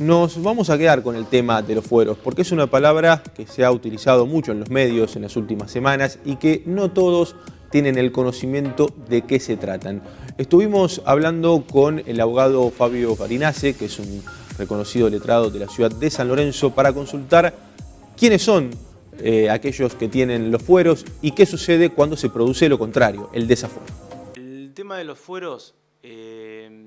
Nos vamos a quedar con el tema de los fueros, porque es una palabra que se ha utilizado mucho en los medios en las últimas semanas y que no todos tienen el conocimiento de qué se tratan. Estuvimos hablando con el abogado Fabio Farinace, que es un reconocido letrado de la ciudad de San Lorenzo, para consultar quiénes son eh, aquellos que tienen los fueros y qué sucede cuando se produce lo contrario, el desafuero. El tema de los fueros... Eh,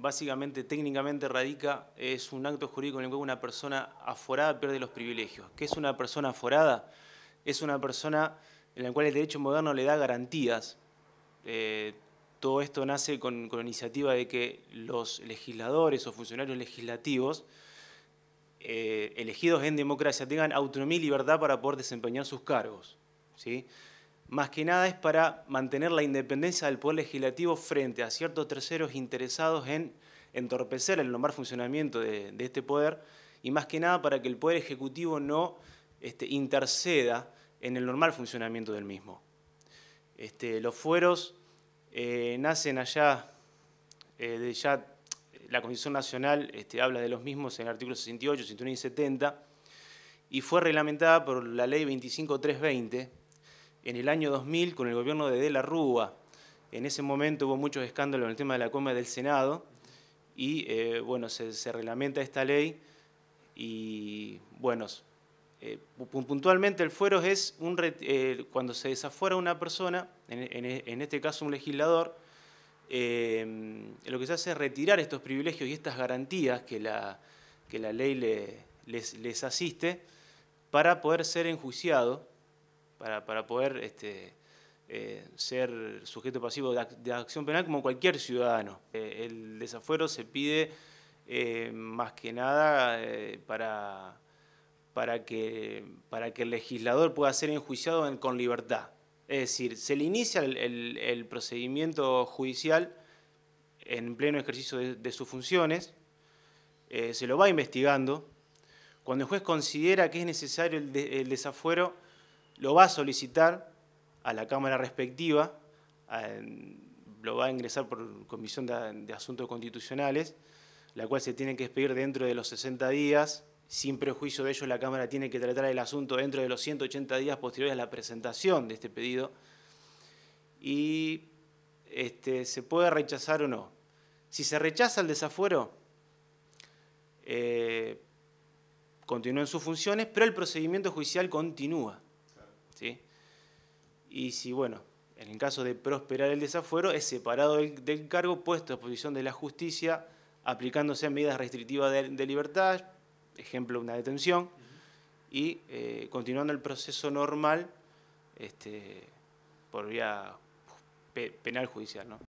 básicamente técnicamente radica, es un acto jurídico en el cual una persona aforada pierde los privilegios. ¿Qué es una persona aforada? Es una persona en la cual el derecho moderno le da garantías. Eh, todo esto nace con, la iniciativa de que los legisladores o funcionarios legislativos eh, elegidos en democracia tengan autonomía y libertad para poder desempeñar sus cargos. ¿sí? más que nada es para mantener la independencia del Poder Legislativo frente a ciertos terceros interesados en entorpecer el normal funcionamiento de, este poder y más que nada para que el Poder Ejecutivo no este, interceda en el normal funcionamiento del mismo. Este, los fueros eh, nacen allá, eh, de ya la Comisión Nacional este, habla de los mismos en el artículo 68, 69 y 70, y fue reglamentada por la ley 25320, en el año 2000 con el gobierno de De la Rúa. En ese momento hubo muchos escándalos en el tema de la coma del Senado y eh, bueno, se, reglamenta esta ley y bueno, eh, puntualmente el fuero es un eh, cuando se desafuera una persona, en, este caso un legislador, lo que se hace es retirar estos privilegios y estas garantías que la, que la ley les, les asiste para poder ser enjuiciado para, poder este, eh, ser sujeto pasivo de, acción penal como cualquier ciudadano. Eh, el desafuero se pide eh, más que nada para, para, que, el legislador pueda ser enjuiciado con libertad. Es decir, se le inicia el, procedimiento judicial en pleno ejercicio de, sus funciones, se lo va investigando. Cuando el juez considera que es necesario el desafuero, lo va a solicitar a la Cámara respectiva, lo va a ingresar por Comisión de Asuntos Constitucionales, la cual se tiene que expedir dentro de los 60 días. Sin prejuicio de ello, la Cámara tiene que tratar el asunto dentro de los 180 días posteriores a la presentación de este pedido. Y este, se puede rechazar o no. Si se rechaza el desafuero, eh, continúa continúan sus funciones, pero el procedimiento judicial continúa. Y si, bueno, en el caso de prosperar el desafuero, es separado del, cargo puesto a disposición de la justicia, aplicándose medidas restrictivas de, libertad, ejemplo, una detención, y eh, continuando el proceso normal este, por vía penal judicial. ¿no?